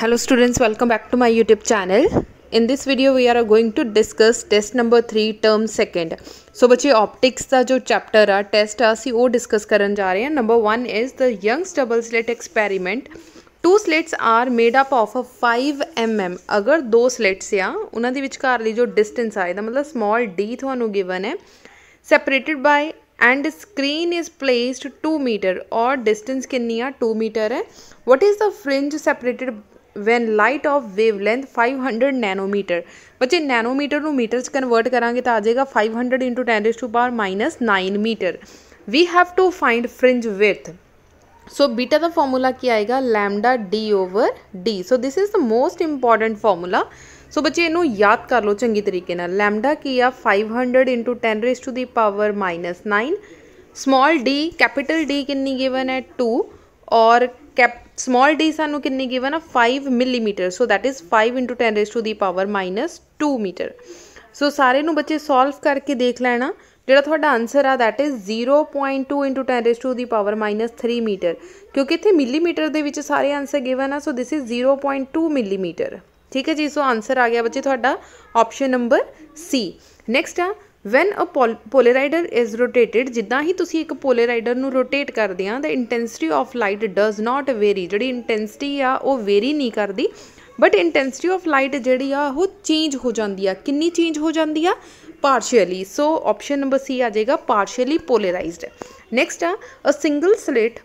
hello students welcome back to my youtube channel in this video we are going to discuss test number 3 term second so बच्चे optics का जो chapter आ test आ सी वो discuss करन जा रहे हैं number one is the Young's double slit experiment two slits are made up of a 5 mm अगर दो slits आ उन्हों के विचकार जो distance आ मतलब small d थानू given है separated by and screen is placed 2 meter और distance कितनी आ 2 meter है what is the fringe separated five hundred nanometer बच्चे 500 मीटर से कन्वर्ट करा तो आ जाएगा five hundred into ten 500 to power minus nine meter we have to find fringe width so beta का फॉर्मूला की आएगा lambda D over D so this is the most important formula so बच्चे इनू याद कर लो चंकी तरीके लैमडा की आ five hundred into ten raise to the power minus nine small D capital D कि गिवन है टू और ਕੈਪ ਸਮਾਲ ਡੀ ਸਾਨੂੰ ਕਿੰਨੀ ਗਿਵਨ ਆ 5 millimeter so that is 5 10 raised to the 2 meter so ਸਾਰੇ ਨੂੰ ਬੱਚੇ ਸੋਲਵ ਕਰਕੇ ਦੇਖ ਲੈਣਾ ਜਿਹੜਾ ਤੁਹਾਡਾ ਆਨਸਰ ਆ that is 0.2 10 raised to the 3 meter ਕਿਉਂਕਿ ਇੱਥੇ ਮਿਲੀਮੀਟਰ ਦੇ ਵਿੱਚ ਸਾਰੇ ਆਨਸਰ ਗਿਵਨ ਆ ਸੋ this is 0.2 ਮਿਲੀਮੀਟਰ ਠੀਕ ਹੈ ਜੀ ਸੋ ਆਨਸਰ ਆ ਗਿਆ ਬੱਚੇ ਤੁਹਾਡਾ ਆਪਸ਼ਨ ਨੰਬਰ ਸੀ ਨੈਕਸਟ ਆ when a polarizer is rotated ਜਿੱਦਾਂ ਹੀ ਤੁਸੀਂ ਇੱਕ ਪੋਲਰਾਈਡਰ ਨੂੰ ਰੋਟੇਟ ਕਰਦੇ ਆ ਤਾਂ intensity of light does not vary ਜਿਹੜੀ ਇੰਟੈਂਸਿਟੀ ਆ ਉਹ ਵੇਰੀ ਨਹੀਂ ਕਰਦੀ ਬਟ ਇੰਟੈਂਸਿਟੀ ਆਫ ਲਾਈਟ ਜਿਹੜੀ ਆ ਉਹ ਚੇਂਜ ਹੋ ਜਾਂਦੀ ਆ ਕਿੰਨੀ ਚੇਂਜ ਹੋ ਜਾਂਦੀ ਆ ਪਾਰਸ਼ੀਅਲੀ ਸੋ ਆਪਸ਼ਨ ਨੰਬਰ ਸੀ ਆ ਜਾਏਗਾ ਪਾਰਸ਼ੀਅਲੀ ਪੋਲਰਾਈਜ਼ਡ ਨੈਕਸਟ ਆ a single slit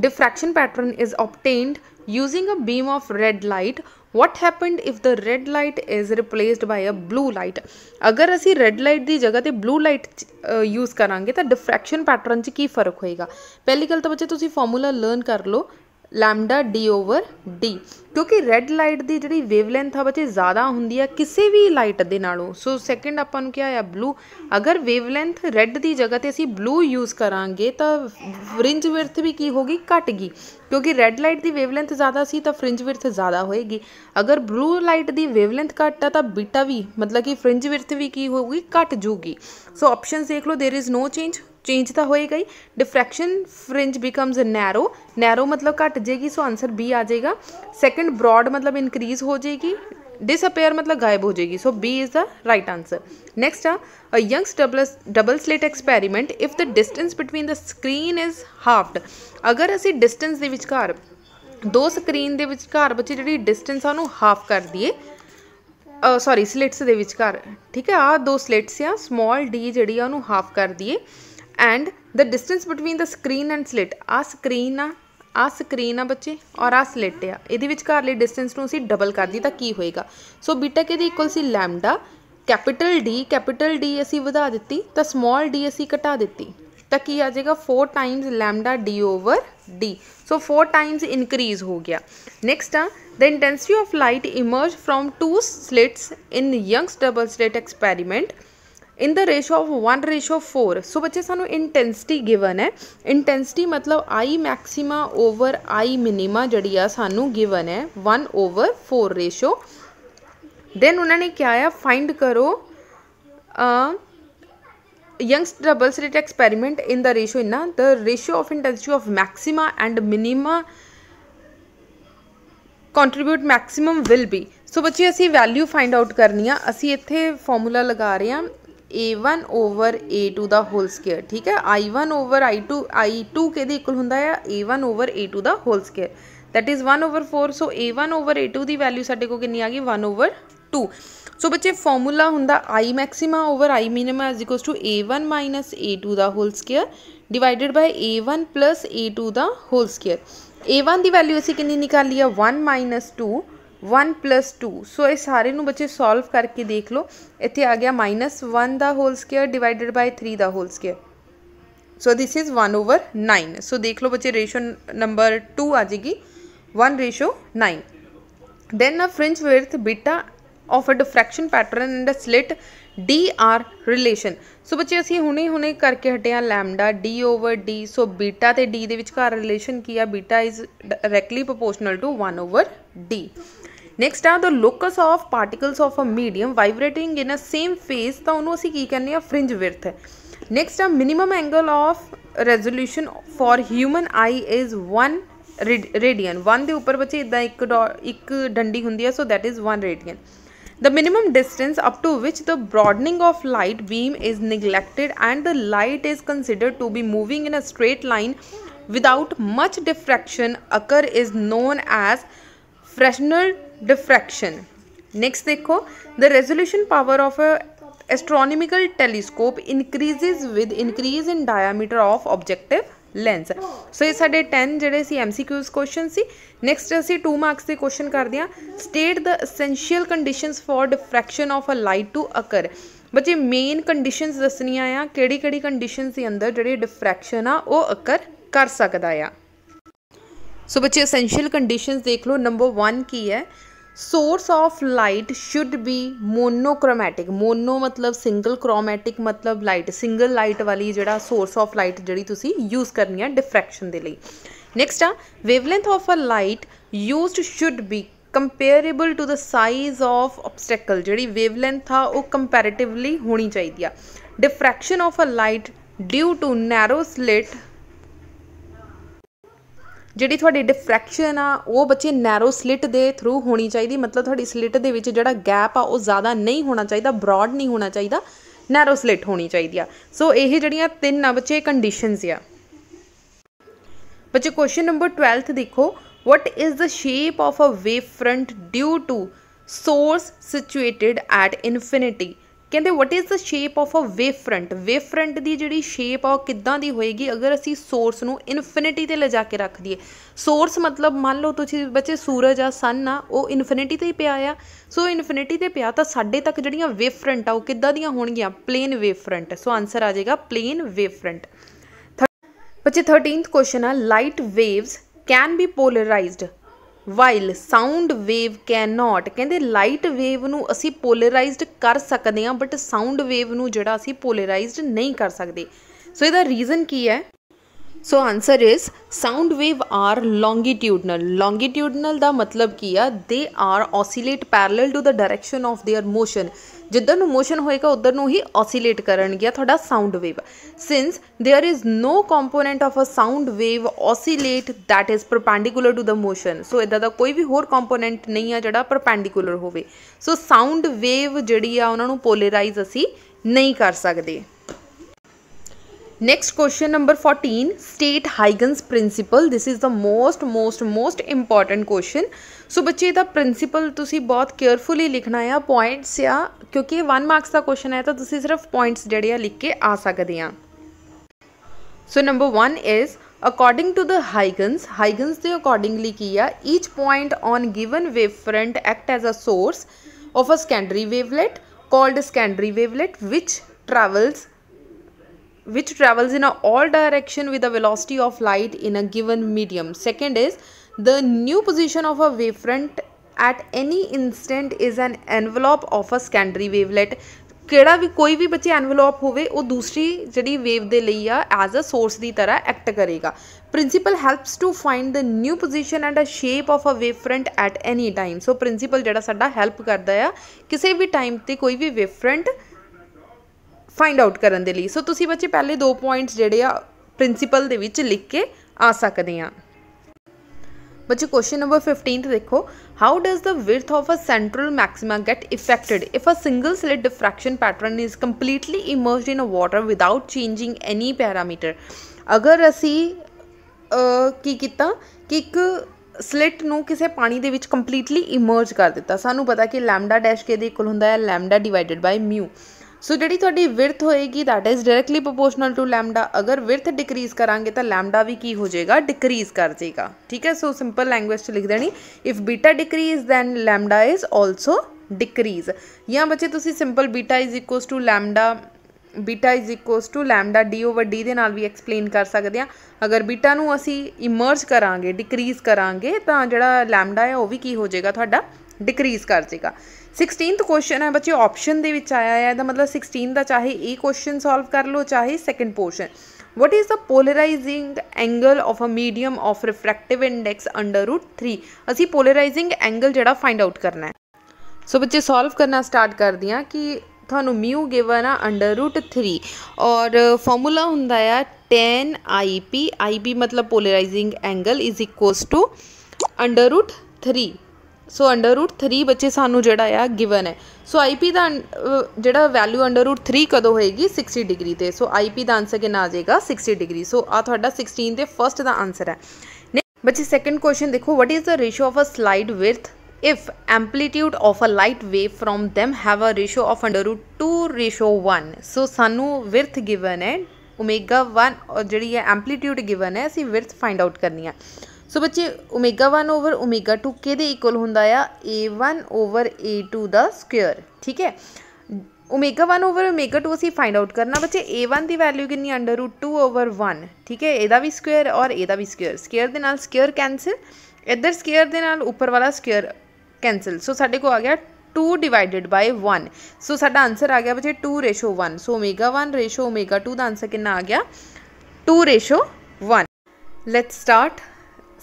diffraction pattern is obtained Using a beam of red light, what happened if the red light is replaced by a blue light? agar assi red light di jagah te blue light use karange ta diffraction pattern ch ki farak hoyega pehli gal ta bachche tusi formula learn kar lo lambda D over D क्योंकि red light की जी wavelength आ बचे ज़्यादा होंगी है किसी भी light के नो सो सैकेंड आप ब्लू अगर वेवलेंथ रैड की जगह पर असी ब्लू यूज़ करा तो फ्रिंज विरथ भी की होगी घटगी क्योंकि रैड लाइट की वेवलेंथ ज़्यादा सी तो फ्रिंज विरथ ज़्यादा होएगी अगर ब्लू लाइट की वेवलेंथ घट है तो बीटा भी मतलब कि फ्रिंज विरथ भी की होगी घट जूगी सो ऑप्शन देख लो there is no change change ਤਾਂ ਹੋਏਗਾ ਹੀ diffraction fringe becomes narrow narrow ਮਤਲਬ ਘਟ ਜੇਗੀ ਸੋ ਆਨਸਰ ਬੀ ਆ ਜਾਏਗਾ ਸੈਕੰਡ ਬ੍ਰੌਡ ਮਤਲਬ ਇਨਕਰੀਜ਼ ਹੋ ਜਾਏਗੀ ਡਿਸਅਪੀਅਰ ਮਤਲਬ ਗਾਇਬ ਹੋ ਜਾਏਗੀ so B is the right answer next ਆ a Young's double double slit experiment if the distance between the screen is halved ਅਗਰ ਅਸੀਂ ਡਿਸਟੈਂਸ ਦੇ ਵਿਚਕਾਰ ਦੋ ਸਕਰੀਨ ਦੇ ਵਿਚਕਾਰ ਬੱਚੇ ਜਿਹੜੀ ਡਿਸਟੈਂਸ ਆ ਉਹਨੂੰ ਹਾਫ ਕਰ ਦਈਏ ਸੌਰੀ ਸਲਿਟਸ ਦੇ ਵਿਚਕਾਰ ਠੀਕ ਹੈ ਆ ਦੋ ਸਲਿਟਸ ਆ ਸਮਾਲ ਡੀ ਜਿਹੜੀ ਆ ਉਹਨੂੰ ਹਾਫ ਕਰ ਦਈਏ and the distance between the screen and slit ਆ ਸਕਰੀਨ ਆ ਆ ਸਕਰੀਨ ਆ ਬੱਚੇ ਔਰ ਆ ਸਲਿਟ ਆ ਇਹਦੇ ਲਈ ਡਿਸਟੈਂਸ ਨੂੰ ਅਸੀਂ ਡਬਲ ਕਰ ਦਈ ਤਾਂ ਕੀ ਹੋਏਗਾ ਸੋ ਬੀਟਾ ਕੇ ਦੇ ਇਕੁਅਲ ਸੀ lambda capital D capital D ਅਸੀਂ ਵਧਾ ਦਿੱਤੀ ਤਾਂ ਸਮਾਲ ਡੀ ਅਸੀਂ ਘਟਾ ਦਿੱਤੀ ਤਾਂ ਕੀ ਆ ਜਾਏਗਾ 4 times lambda D over D so 4 times increase ਹੋ ਗਿਆ ਨੈਕਸਟ ਆ the intensity of light emerge from two slits in Young's double slit experiment in the ratio of one ratio four so बच्चे ਸਾਨੂੰ ਇੰਟੈਂਸਿਟੀ ਗਿਵਨ ਹੈ intensity ਮਤਲਬ ਆਈ Maxima over ਆਈ ਮਿਨੀਮਾ ਜਿਹੜੀ ਆ ਸਾਨੂੰ ਗਿਵਨ ਹੈ 1 ਓਵਰ 4 ਰੇਸ਼ੋ ਦੈਨ ਉਹਨਾਂ ਨੇ ਕਿਹਾ ਆ ਫਾਈਂਡ ਕਰੋ uh Young's double slit experiment in the ratio in the ratio of intensity of maxima and minima contribute maximum will be so ਬੱਚੇ ਅਸੀਂ ਵੈਲਿਊ ਫਾਈਂਡ ਆਊਟ ਕਰਨੀ ਆ ਅਸੀਂ ਇੱਥੇ ਫਾਰਮੂਲਾ ਲਗਾ ਰਹੇ ਆ A one over A two का होल स्केयर ठीक है I one over I two I two के इक्वल हों A one over A two the whole square that is one over four so A one over A two की value साढ़े को आ गई one over to सो बच्चे formula होंगे I maxima over I minima as equal to A one minus A two का whole square divided by A one plus A two का whole square A one की value असी कि निकाली है one minus two 1 2 ਸੋ ਇਹ ਸਾਰੇ ਨੂੰ ਬੱਚੇ ਸੋਲਵ ਕਰਕੇ ਦੇਖ ਲਓ ਇੱਥੇ ਆ ਗਿਆ -1 ਦਾ ਹੋਲ ਸਕੁਅਰ ਡਿਵਾਈਡਡ ਬਾਈ 3 ਦਾ whole square so this is 1 over 9 so ਦੇਖ ਲਓ ਬੱਚੇ ਰੇਸ਼ੋ ਨੰਬਰ 2 ਆ ਜੇਗੀ 1 ratio 9 a fringe width beta of a diffraction pattern in and slit D R relation so ਬੱਚੇ ਅਸੀਂ ਹੁਣੇ ਹੁਣੇ ਕਰਕੇ ਹਟੇ ਆ lambda D over D so beta ਤੇ ਡੀ ਦੇ ਵਿਚਕਾਰ ਰਿਲੇਸ਼ਨ ਕੀ ਆ beta is directly proportional to 1 over D Next, are the locus of particles of a medium vibrating in a same phase ਤਾਂ ਉਹਨੂੰ ਅਸੀਂ ਕੀ ਕਹਿੰਦੇ ਆ ਫ੍ਰਿੰਜ ਵਿਰਥ ਹੈ नेक्स्ट ਆ minimum angle of resolution for human eye is 1 radian 1 ਦੇ ਉੱਪਰ ਬੱਚੇ ਇਦਾਂ ਇੱਕ ਇੱਕ ਡੰਡੀ ਹੁੰਦੀ ਹੈ so that is 1 radian the minimum distance up to which the broadening of light beam is neglected and the light is considered to be moving in a straight line without much diffraction occur is known as Fresnel diffraction next ਦੇਖੋ the resolution power of astronomical telescope increases with increase in diameter of objective lens so ਇਹ ਸਾਡੇ 10 ਜਿਹੜੇ ਸੀ MCQs question ਸੀ next ਅਸੀਂ 2 marks ਦੇ question ਕਰਦੇ ਹਾਂ state the essential conditions for diffraction of a light to occur ਬੱਚੇ ਮੇਨ ਕੰਡੀਸ਼ਨਸ ਦੱਸਣੀਆਂ ਆ ਕਿਹੜੀ ਕਿਹੜੀ ਕੰਡੀਸ਼ਨਸ ਦੇ ਅੰਦਰ ਜਿਹੜੀ ਡਿਫ੍ਰੈਕਸ਼ਨ ਆ ਉਹ ਅਕਰ ਕਰ ਸਕਦਾ ਆ ਸੋ ਬੱਚੇ ਐਸੈਂਸ਼ੀਅਲ ਕੰਡੀਸ਼ਨਸ ਦੇਖ ਲਓ ਨੰਬਰ 1 ਕੀ ਹੈ source of light should be monochromatic mono ਮਤਲਬ ਸਿੰਗਲ ਕ੍ਰੋਮੈਟਿਕ ਮਤਲਬ ਲਾਈਟ ਸਿੰਗਲ ਲਾਈਟ ਵਾਲੀ ਜਿਹੜਾ ਸੋਰਸ ਆਫ ਲਾਈਟ ਜਿਹੜੀ ਤੁਸੀਂ ਯੂਜ਼ ਕਰਨੀ ਹੈ ਡਿਫਰੈਕਸ਼ਨ ਦੇ ਲਈ ਨੈਕਸਟ ਆ wavelength of a light used should be comparable to the size of obstacle ਜਿਹੜੀ ਵੇਵਲੈਂਥ ਆ ਉਹ ਕੰਪੈਰੀਟਿਵਲੀ ਹੋਣੀ ਚਾਹੀਦੀ ਆ diffraction of a light due to narrow slit ਜਿਹੜੀ ਤੁਹਾਡੀ ਡਿਫਰੈਕਸ਼ਨ ਆ ਉਹ ਬੱਚੇ ਨੈਰੋ ਸਲਿਟ ਦੇ ਥਰੂ ਹੋਣੀ ਚਾਹੀਦੀ ਮਤਲਬ ਤੁਹਾਡੀ ਸਲਿਟ ਦੇ ਵਿੱਚ ਜਿਹੜਾ ਗੈਪ ਆ ਉਹ ਜ਼ਿਆਦਾ ਨਹੀਂ ਹੋਣਾ ਚਾਹੀਦਾ ਬ੍ਰੌਡ ਨਹੀਂ ਹੋਣਾ ਚਾਹੀਦਾ ਨੈਰੋ ਸਲਿਟ ਹੋਣੀ ਚਾਹੀਦੀ ਆ ਸੋ ਇਹ ਜਿਹੜੀਆਂ ਤਿੰਨ ਆ ਬੱਚੇ ਕੰਡੀਸ਼ਨਸ ਆ ਬੱਚੇ ਕੁਐਸਚਨ ਨੰਬਰ 12th ਦੇਖੋ what is the shape of a wave front due to source situated at infinity ਕਹਿੰਦੇ what is the shape of a wave front wave front ਦੀ ਜਿਹੜੀ ਸ਼ੇਪ ਆ ਉਹ ਕਿੱਦਾਂ ਦੀ ਹੋਏਗੀ ਅਗਰ ਅਸੀਂ ਸੋਰਸ ਨੂੰ ਇਨਫਿਨਿਟੀ ਤੇ ਲਿਜਾ ਕੇ ਰੱਖ ਦਈਏ ਸੋਰਸ ਮਤਲਬ ਮੰਨ ਲਓ ਤੁਸੀਂ ਬੱਚੇ ਸੂਰਜ ਆ ਸਨ ਆ ਉਹ ਇਨਫਿਨਿਟੀ ਤੇ ਹੀ ਪਿਆ ਆ ਸੋ ਇਨਫਿਨਿਟੀ ਤੇ ਪਿਆ ਤਾਂ ਸਾਡੇ ਤੱਕ ਜਿਹੜੀਆਂ ਵੇਵ ਫਰੰਟ ਆ ਉਹ ਕਿੱਦਾਂ ਦੀਆਂ ਹੋਣਗੀਆਂ plane wave front so answer ਆ ਜਾਏਗਾ ਪਲੇਨ ਵੇਵ ਫਰੰਟ ਬੱਚੇ 13th ਕੁਐਸਚਨ ਆ light waves can be polarized while sound wave can not ਕਹਿੰਦੇ ਲਾਈਟ ਵੇਵ ਨੂੰ ਅਸੀਂ ਪੋਲਰਾਈਜ਼ਡ ਕਰ ਸਕਦੇ ਹਾਂ ਬਟ ਸਾਊਂਡ ਵੇਵ ਨੂੰ ਜਿਹੜਾ ਅਸੀਂ ਪੋਲਰਾਈਜ਼ਡ ਨਹੀਂ ਕਰ ਸਕਦੇ ਸੋ ਇਹਦਾ ਰੀਜ਼ਨ ਕੀ ਹੈ so answer is sound wave are longitudinal longitudinal ਦਾ ਮਤਲਬ ਕੀ ਆ they are oscillate parallel to the direction of their motion ਜਿੱਧਰ ਨੂੰ ਮੋਸ਼ਨ ਹੋਏਗਾ ਉਧਰ ਨੂੰ ਹੀ ਆਸੀਲੇਟ ਕਰਨਗੀਆਂ ਤੁਹਾਡਾ ਸਾਊਂਡ ਵੇਵ ਸਿንስ there is no component of a sound wave oscillate that is perpendicular to the motion so ਇਦਾਂ ਦਾ ਕੋਈ ਵੀ ਹੋਰ ਕੰਪੋਨੈਂਟ ਨਹੀਂ ਆ ਜਿਹੜਾ ਪਰਪੈਂਡੀਕੂਲਰ ਹੋਵੇ ਸੋ ਸਾਊਂਡ ਵੇਵ ਜਿਹੜੀ ਆ ਉਹਨਾਂ ਨੂੰ ਪੋਲਰਾਈਜ਼ ਅਸੀਂ ਨਹੀਂ ਕਰ ਸਕਦੇ next question number 14 state Huygens principle this is the most most most important question so ਬੱਚੇ ਇਹਦਾ ਪ੍ਰਿੰਸੀਪਲ ਤੁਸੀਂ ਬਹੁਤ ਕੇਅਰਫੁਲੀ ਲਿਖਣਾ ਆ ਪੁਆਇੰਟਸ ਆ ਕਿਉਂਕਿ ਇਹ 1 ਮਾਰਕਸ ਦਾ ਕੁਐਸਚਨ ਹੈ ਤਾਂ ਤੁਸੀਂ ਸਿਰਫ ਪੁਆਇੰਟਸ ਜਿਹੜੇ ਆ ਲਿਖ ਕੇ ਆ ਸਕਦੇ ਆ so number 1 is according to the Huygens Huygens ਦੇ ਅਕੋਰਡਿੰਗਲੀ ਕੀ ਆ each point on given front act as a source of a secondary wavelet called secondary wavelet which travels which travels in a all direction with the velocity of light in a given medium. Second is the new position of a wavefront at any instant is an envelope of a secondary wavelet ਕਿਹੜਾ ਵੀ ਕੋਈ ਵੀ ਬੱਚੇ envelope ਹੋਵੇ ਉਹ ਦੂਸਰੀ ਜਿਹੜੀ wave ਦੇ ਲਈ ਆ ਐਜ਼ ਅ ਸੋਰਸ ਦੀ ਤਰ੍ਹਾਂ ਐਕਟ ਕਰੇਗਾ principle helps to find the new position and a shape of a wave front at any time so principle ਜਿਹੜਾ ਸਾਡਾ ਹੈਲਪ ਕਰਦਾ ਆ ਕਿਸੇ ਵੀ ਟਾਈਮ ਤੇ ਕੋਈ ਵੀ ਵੇਵ ਫਰੰਟ ਫਾਈਂਡ ਆਊਟ ਕਰਨ ਦੇ ਲਈ ਸੋ ਤੁਸੀਂ ਬੱਚੇ ਪਹਿਲੇ ਦੋ ਪੁਆਇੰਟਸ ਜਿਹੜੇ ਆ ਪ੍ਰਿੰਸੀਪਲ ਦੇ ਵਿੱਚ ਲਿਖ ਕੇ ਆ ਸਕਦੇ ਆ ਬੱਚੇ ਕੁਐਸਚਨ ਨੰਬਰ 15th ਦੇਖੋ how does the width of a central maxima get affected if a single slit diffraction pattern is completely immersed in a water without changing any parameter ਅਗਰ ਅਸੀਂ ਕੀ ਕੀਤਾ ਕਿ ਇੱਕ ਸਲਿਟ ਨੂੰ ਕਿਸੇ ਪਾਣੀ ਦੇ ਵਿੱਚ ਕੰਪਲੀਟਲੀ ਇਮਰਜ ਕਰ ਦਿੱਤਾ ਸਾਨੂੰ ਪਤਾ ਕਿ ਲੈਮਡਾ ਡੈਸ਼ ਕੇ ਦੇ ਇਕੁਅਲ ਹੁੰਦਾ ਹੈ ਲੈਮਡਾ ਡਿਵਾਈਡਡ ਬਾਈ ਮਿਊ ਸੋ ਜਿਹੜੀ ਤੁਹਾਡੀ ਵਿਰਥ ਹੋਏਗੀ that is directly proportional to lambda ਅਗਰ ਵਿਰਥ ਡਿਕਰੀਜ਼ ਕਰਾਂਗੇ ਤਾਂ ਲੈਮਡਾ ਵੀ ਕੀ ਹੋ ਜਾਏਗਾ ਡਿਕਰੀਜ਼ ਕਰ ਜਾਏਗਾ ਠੀਕ ਹੈ ਸੋ ਸਿੰਪਲ ਲੈਂਗੁਏਜ 'ਚ ਲਿਖ ਦੇਣੀ if beta decrease then lambda is also decrease ਜਾਂ ਬੱਚੇ ਤੁਸੀਂ simple beta is equals to lambda beta is equals to lambda D over D ਦੇ ਨਾਲ ਵੀ ਐਕਸਪਲੇਨ ਕਰ ਸਕਦੇ ਆ ਅਗਰ ਬੀਟਾ ਨੂੰ ਅਸੀਂ ਇਮਰਜ ਕਰਾਂਗੇ ਡਿਕਰੀਜ਼ ਕਰਾਂਗੇ ਤਾਂ ਜਿਹੜਾ ਲੈਮਡਾ ਹੈ ਉਹ ਵੀ ਕੀ ਹੋ ਜਾਏਗਾ ਤੁਹਾਡਾ ਡਿਕਰੀਜ਼ ਕਰ ਜਾਏਗਾ 16th ਕੁਐਸਚਨ ਹੈ ਬੱਚੇ ਆਪਸ਼ਨ ਦੇ ਵਿੱਚ ਆਇਆ ਹੈ ਇਹਦਾ ਮਤਲਬ 16 ਦਾ ਚਾਹੇ ਇਹ ਕੁਐਸਚਨ ਸੋਲਵ ਕਰ ਲਓ ਚਾਹੇ second portion what is the polarizing angle of a medium of refractive index under root 3 ਅਸੀਂ ਪੋਲਰਾਈਜ਼ਿੰਗ ਐਂਗਲ ਜਿਹੜਾ ਫਾਈਂਡ ਆਊਟ ਕਰਨਾ ਹੈ ਸੋ ਬੱਚੇ ਸੋਲਵ ਕਰਨਾ ਸਟਾਰਟ ਕਰਦੇ ਹਾਂ ਕਿ ਤੁਹਾਨੂੰ μ ਗਿਵਨ ਆ ਅੰਡਰ ਰੂਟ 3 ਔਰ ਫਾਰਮੂਲਾ ਹੁੰਦਾ ਆ tan ip ip ਮਤਲਬ polarizing angle is equals to under root 3 so under root 3 ਬੱਚੇ ਸਾਨੂੰ ਜਿਹੜਾ ਆ ਗਿਵਨ ਹੈ ਸੋ ਆਈਪੀ ਦਾ ਜਿਹੜਾ ਵੈਲਿਊ ਅੰਡਰ ਰੂਟ 3 ਕਦੋਂ ਹੋਏਗੀ 60 ਡਿਗਰੀ ਤੇ ਸੋ ਆਈਪੀ ਦਾ ਆਨਸਰ ਕਿੰਨਾ ਆ ਜਾਏਗਾ 60 ਡਿਗਰੀ ਸੋ ਆ ਤੁਹਾਡਾ 16 ਦੇ ਫਰਸਟ ਦਾ ਆਨਸਰ ਹੈ ਬੱਚੇ ਸੈਕੰਡ ਕੁਐਸਚਨ ਦੇਖੋ what is the ratio of a slit width if amplitude of a light wave from them have a ratio of under root 2 ratio 1 so ਸਾਨੂੰ width ਗਿਵਨ ਹੈ omega 1 ਜਿਹੜੀ ਹੈ amplitude given ਹੈ ਅਸੀਂ width find out ਕਰਨੀ ਹੈ so बच्चे omega one over omega two ਕਿਹਦੇ हों A one over A two का ਸਕੁਅਰ ठीक है omega one over omega two असी फाइंड आउट करना बच्चे ए वन की वैल्यू कि under root two over one ठीक है यदा भी स्केयर और यदा भी स्केयर स्केयर के नाल स्केयर कैंसल इधर स्केयर के नाल उपर वाला स्केयर कैंसल सो साडे को आ गया two divided by one so साडा आंसर आ गया बच्चे two ratio one so omega one ratio omega two का आंसर कि आ गया two ratio one let start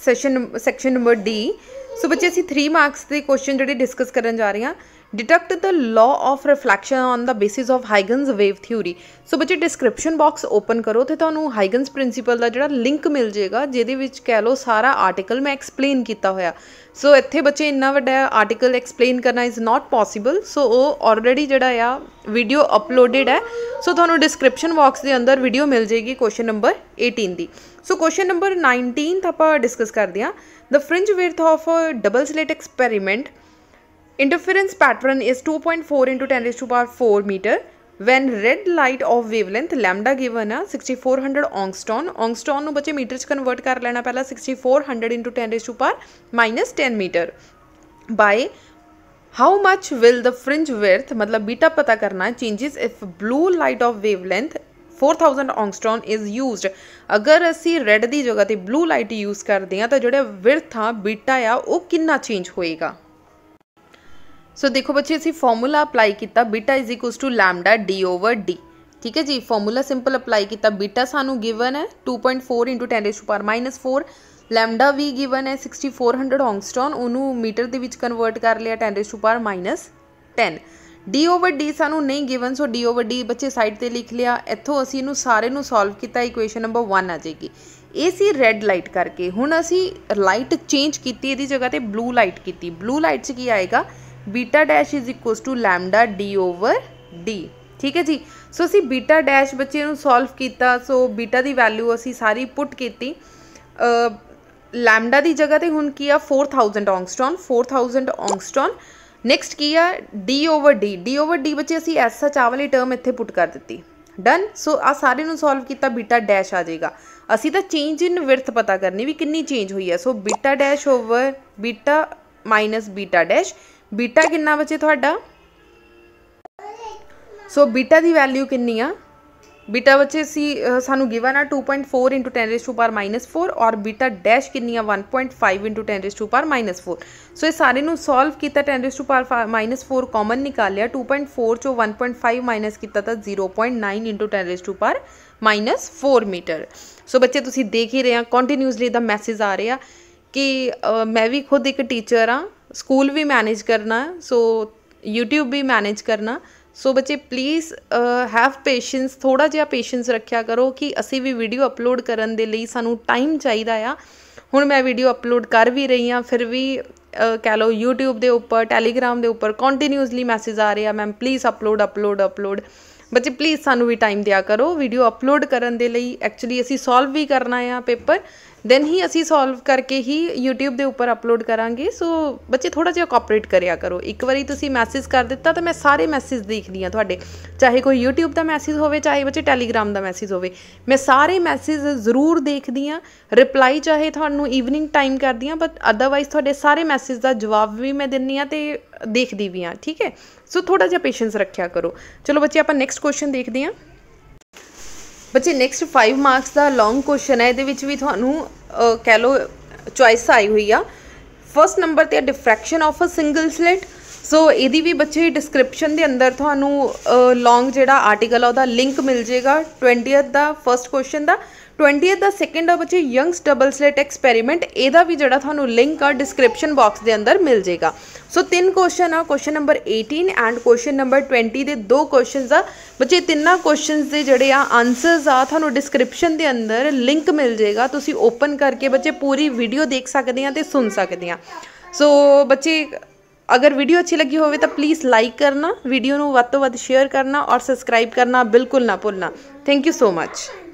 session section number D so ਬੱਚੇ ਅਸੀਂ 3 ਮਾਰਕਸ ਦੇ ਕੁਐਸਚਨ ਜਿਹੜੇ ਡਿਸਕਸ ਕਰਨ ਜਾ ਰਹੇ ਹਾਂ detect the law of reflection on the basis of Huygens wave theory so ਬੱਚੇ ਡਿਸਕ੍ਰਿਪਸ਼ਨ ਬਾਕਸ ਓਪਨ ਕਰੋ ਤੇ ਤੁਹਾਨੂੰ ਹਾਈਗਨਸ ਪ੍ਰਿੰਸੀਪਲ ਦਾ ਜਿਹੜਾ ਲਿੰਕ ਮਿਲ ਜਾਏਗਾ ਜਿਹਦੇ ਵਿੱਚ ਕਹਿ ਲਓ ਸਾਰਾ ਆਰਟੀਕਲ ਮੈਂ ਐਕਸਪਲੇਨ ਕੀਤਾ ਹੋਇਆ ਸੋ ਇੱਥੇ ਬੱਚੇ ਇੰਨਾ ਵੱਡਾ ਆਰਟੀਕਲ ਐਕਸਪਲੇਨ ਕਰਨਾ ਇਜ਼ ਨਾਟ ਪੋਸੀਬਲ ਸੋ ਉਹ ਆਲਰੇਡੀ ਜਿਹੜਾ ਆ ਵੀਡੀਓ ਅਪਲੋਡਡ ਹੈ ਸੋ ਤੁਹਾਨੂੰ ਡਿਸਕ੍ਰਿਪਸ਼ਨ ਬਾਕਸ ਦੇ ਅੰਦਰ ਵੀਡੀਓ ਮਿਲ ਜਾਏਗੀ ਕੁਐਸਚਨ ਨੰਬਰ 18 ਦੀ सो क्वेश्चन नंबर नाइनटीन आप डिस्कस कर दें the fringe width of double slit experiment interference pattern is two point four into ten to power four meter when red light of wavelength lambda given है sixty four hundred angstrom angstrom बच्चे meter च convert कर लेना पहला sixty four hundred into ten to power minus ten meter by how much will the fringe width मतलब beta पता करना changes if blue light of wavelength 4000 angstrom is used ਅਗਰ ਅਸੀਂ ਰੈੱਡ ਦੀ ਜਗ੍ਹਾ ਤੇ ਬਲੂ ਲਾਈਟ ਯੂਜ਼ ਕਰਦੇ ਆ ਤਾਂ ਜਿਹੜਾ ਵਿਰਥ ਆ ਬੀਟਾ ਆ ਉਹ ਕਿੰਨਾ ਚੇਂਜ ਹੋਏਗਾ ਸੋ ਦੇਖੋ ਬੱਚੇ ਅਸੀਂ ਫਾਰਮੂਲਾ ਅਪਲਾਈ ਕੀਤਾ beta is equals to lambda D over D ਠੀਕ ਹੈ ਜੀ ਫਾਰਮੂਲਾ ਸਿੰਪਲ ਅਪਲਾਈ ਕੀਤਾ ਬੀਟਾ ਸਾਨੂੰ ਗਿਵਨ ਹੈ 2.4 10 ਟੂ ਮਾਈਨਸ 4 ਲੈਮਡਾ ਵੀ ਗਿਵਨ ਹੈ 6400 ਔਂਗਸਟ੍ਰੋਨ ਉਹਨੂੰ ਮੀਟਰ ਦੇ ਵਿੱਚ ਕਨਵਰਟ ਕਰ ਲਿਆ 10 ਟੂ 10 d ਓਵਰ d ਸਾਨੂੰ ਨਹੀਂ given so d over d ਬੱਚੇ ਸਾਈਡ ਤੇ ਲਿਖ ਲਿਆ ਇੱਥੋਂ ਅਸੀਂ ਇਹਨੂੰ ਸਾਰੇ ਨੂੰ ਸੋਲਵ ਕੀਤਾ ਇਕੁਏਸ਼ਨ ਨੰਬਰ 1 ਆ ਜਾਏਗੀ ਇਹ ਸੀ ਰੈੱਡ ਲਾਈਟ ਕਰਕੇ ਹੁਣ ਅਸੀਂ ਲਾਈਟ ਚੇਂਜ ਕੀਤੀ ਇਹਦੀ ਜਗ੍ਹਾ ਤੇ ਬਲੂ ਲਾਈਟ ਕੀਤੀ ਬਲੂ ਲਾਈਟ 'ਚ ਕੀ ਆਏਗਾ beta dash is equals to lambda d over d ਠੀਕ ਹੈ ਜੀ ਸੋ ਅਸੀਂ ਬੀਟਾ ਡੈਸ਼ ਬੱਚੇ ਨੂੰ ਸੋਲਵ ਕੀਤਾ ਸੋ ਬੀਟਾ ਦੀ ਵੈਲਿਊ ਅਸੀਂ ਸਾਰੀ ਪੁੱਟ ਕੀਤੀ ਲੈਮਡਾ ਦੀ ਜਗ੍ਹਾ ਤੇ ਹੁਣ ਕੀ ਆ 4000 ਔਂਗਸਟ੍ਰੋਨ 4000 ਔਂਗਸਟ੍ਰੋਨ ਨੈਕਸਟ ਕੀ ਆ d over d d over d ਬੱਚੇ ਅਸੀਂ ਐਸ ਸੱਚ ਆ ਵਾਲੀ ਟਰਮ ਇੱਥੇ ਪੁੱਟ ਕਰ ਦਿੱਤੀ ਡਨ ਸੋ ਆ ਸਾਰੇ ਨੂੰ ਸੋਲਵ ਕੀਤਾ ਬੀਟਾ ਡੈਸ਼ ਆ ਜਾਏਗਾ ਅਸੀਂ ਤਾਂ ਚੇਂਜ ਇਨ ਵਿਰਥ ਪਤਾ ਕਰਨੀ ਵੀ ਕਿੰਨੀ ਚੇਂਜ ਹੋਈ ਹੈ so beta dash over beta minus beta dash beta ਕਿੰਨਾ ਬੱਚੇ ਤੁਹਾਡਾ ਸੋ ਬੀਟਾ ਦੀ ਵੈਲਿਊ ਕਿੰਨੀ ਆ ਬੀਟਾ ਬੱਚੇ ਸੀ ਸਾਨੂੰ ਗਿਵਨ ਆ 2.4 10 raised to -4 ਔਰ ਬੀਟਾ ਡੈਸ਼ ਕਿੰਨੀ ਆ 1.5 10 raised to -4 ਸੋ ਇਹ ਸਾਰੇ ਨੂੰ ਸੋਲਵ ਕੀਤਾ 10 raised to -4 ਕਾਮਨ ਨਿਕਾਲਿਆ 2.4 ਚੋ 1.5 ਮਾਈਨਸ ਕੀਤਾ ਤਾਂ 0.9 10 raised to -4 ਮੀਟਰ ਸੋ ਬੱਚੇ ਤੁਸੀਂ ਦੇਖ ਹੀ ਰਹੇ ਆ ਕੰਟੀਨਿਊਸਲੀ ਦਾ ਮੈਸੇਜ ਆ ਰਿਹਾ ਕਿ ਮੈਂ ਵੀ ਖੁਦ ਇੱਕ ਟੀਚਰ ਆ ਸਕੂਲ ਵੀ ਮੈਨੇਜ ਕਰਨਾ ਸੋ YouTube ਵੀ ਮੈਨੇਜ ਕਰਨਾ ਸੋ ਬੱਚੇ ਪਲੀਜ਼ ਹੈਵ ਪੇਸ਼ੈਂਸ ਥੋੜਾ ਜਿਹਾ ਪੇਸ਼ੈਂਸ ਰੱਖਿਆ ਕਰੋ ਕਿ ਅਸੀਂ ਵੀ ਵੀਡੀਓ ਅਪਲੋਡ ਕਰਨ ਦੇ ਲਈ ਸਾਨੂੰ ਟਾਈਮ ਚਾਹੀਦਾ ਆ ਹੁਣ ਮੈਂ ਵੀਡੀਓ ਅਪਲੋਡ ਕਰ ਵੀ ਰਹੀ ਆ ਫਿਰ ਵੀ ਕਹਿ ਲਓ YouTube ਦੇ ਉੱਪਰ Telegram ਦੇ ਉੱਪਰ ਕੰਟੀਨਿਊਸਲੀ ਮੈਸੇਜ ਆ ਰਹੇ ਆ ma'am please upload upload upload ਬੱਚੇ ਪਲੀਜ਼ ਸਾਨੂੰ ਵੀ ਟਾਈਮ ਦਿਆ ਕਰੋ ਵੀਡੀਓ ਅਪਲੋਡ ਕਰਨ ਦੇ ਲਈ ਐਕਚੁਅਲੀ ਅਸੀਂ ਸੋਲਵ ਵੀ ਕਰਨਾ ਆ ਪੇਪਰ ਦੈਨ ਹੀ ਅਸੀਂ ਸੋਲਵ ਕਰਕੇ ਹੀ YouTube ਦੇ ਉੱਪਰ ਅਪਲੋਡ ਕਰਾਂਗੇ ਸੋ ਬੱਚੇ ਥੋੜਾ ਜਿਹਾ ਕੋਆਪਰੇਟ ਕਰਿਆ ਕਰੋ ਇੱਕ ਵਾਰੀ ਤੁਸੀਂ ਮੈਸੇਜ ਕਰ ਦਿੱਤਾ ਤਾਂ ਮੈਂ ਸਾਰੇ ਮੈਸੇਜ ਦੇਖਦੀ ਆ ਤੁਹਾਡੇ ਚਾਹੇ ਕੋਈ YouTube ਦਾ ਮੈਸੇਜ ਹੋਵੇ ਚਾਹੇ ਬੱਚੇ Telegram ਦਾ ਮੈਸੇਜ ਹੋਵੇ ਮੈਂ ਸਾਰੇ ਮੈਸੇਜ ਜ਼ਰੂਰ ਦੇਖਦੀ ਆ ਰਿਪਲਾਈ ਚਾਹੇ ਤੁਹਾਨੂੰ ਈਵਨਿੰਗ ਟਾਈਮ ਕਰਦੀ ਆ ਬਟ ਅਦਰਵਾਈਜ਼ ਤੁਹਾਡੇ ਸਾਰੇ ਮੈਸੇਜ ਦਾ ਜਵਾਬ ਵੀ ਮੈਂ ਦਿੰਨੀ ਆ ਤੇ ਦੇਖਦੀ ਵੀ ਆ ਠੀਕ ਹੈ ਸੋ ਥੋੜਾ ਜਿਹਾ ਪੇਸ਼ੈਂਸ ਰੱਖਿਆ ਕਰੋ ਚਲੋ ਬੱਚੇ ਆਪਾਂ ਨੈਕਸਟ ਕੁਐਸਚਨ ਦੇਖਦੇ ਆ ਬੱਚੇ ਨੈਕਸਟ 5 ਮਾਰਕਸ ਦਾ ਲੌਂਗ ਕੁਐਸਚਨ ਹੈ ਇਹਦੇ ਵਿੱਚ ਵੀ ਤੁਹਾਨੂੰ ਕਹਿ ਲੋ ਚੁਆਇਸ ਆਈ ਹੋਈ ਆ ਫਰਸਟ ਨੰਬਰ ਤੇ diffraction of a single slit so ਇਹਦੀ ਵੀ ਬੱਚੇ ਡਿਸਕ੍ਰਿਪਸ਼ਨ ਦੇ ਅੰਦਰ ਤੁਹਾਨੂੰ ਲੌਂਗ ਜਿਹੜਾ ਆਰਟੀਕਲ ਆ ਉਹਦਾ ਲਿੰਕ ਮਿਲ ਜੇਗਾ 20th ਦਾ ਫਰਸਟ ਕੁਐਸਚਨ ਦਾ 20th ਦਾ ਸੈਕੰਡ ਬੱਚੇ ਯੰਗਸ ਡਬਲ ਸਲਿਟ ਐਕਸਪੈਰੀਮੈਂਟ ਇਹਦਾ ਵੀ ਜਿਹੜਾ ਤੁਹਾਨੂੰ ਲਿੰਕ ਆ ਡਿਸਕ੍ਰਿਪਸ਼ਨ ਬਾਕਸ ਦੇ ਅੰਦਰ ਮਿਲ ਜਾਏਗਾ ਸੋ ਤਿੰਨ ਕੁਐਸਚਨ ਆ question number 18 and question number 20 ਦੇ ਦੋ ਕੁਐਸਚਨਸ ਆ ਬੱਚੇ ਤਿੰਨਾ ਕੁਐਸਚਨਸ ਦੇ ਜਿਹੜੇ ਆ ਆਨਸਰਸ ਆ ਤੁਹਾਨੂੰ ਡਿਸਕ੍ਰਿਪਸ਼ਨ ਦੇ ਅੰਦਰ ਲਿੰਕ ਮਿਲ ਜਾਏਗਾ ਤੁਸੀਂ ਓਪਨ ਕਰਕੇ ਬੱਚੇ ਪੂਰੀ ਵੀਡੀਓ ਦੇਖ ਸਕਦੇ ਆ ਤੇ ਸੁਣ ਸਕਦੇ ਆ ਸੋ ਬੱਚੇ ਅਗਰ ਵੀਡੀਓ ਅੱਛੀ ਲੱਗੀ ਹੋਵੇ ਤਾਂ ਪਲੀਜ਼ ਲਾਈਕ ਕਰਨਾ ਵੀਡੀਓ ਨੂੰ ਵੱਧ ਤੋਂ ਵੱਧ ਸ਼ੇਅਰ ਕਰਨਾ ਔਰ ਸਬਸਕ੍ਰਾਈਬ ਕਰਨਾ ਬਿਲਕੁਲ ਨਾ ਭੁੱਲਣਾ ਥੈਂਕ ਯੂ ਸੋ ਮੱਚ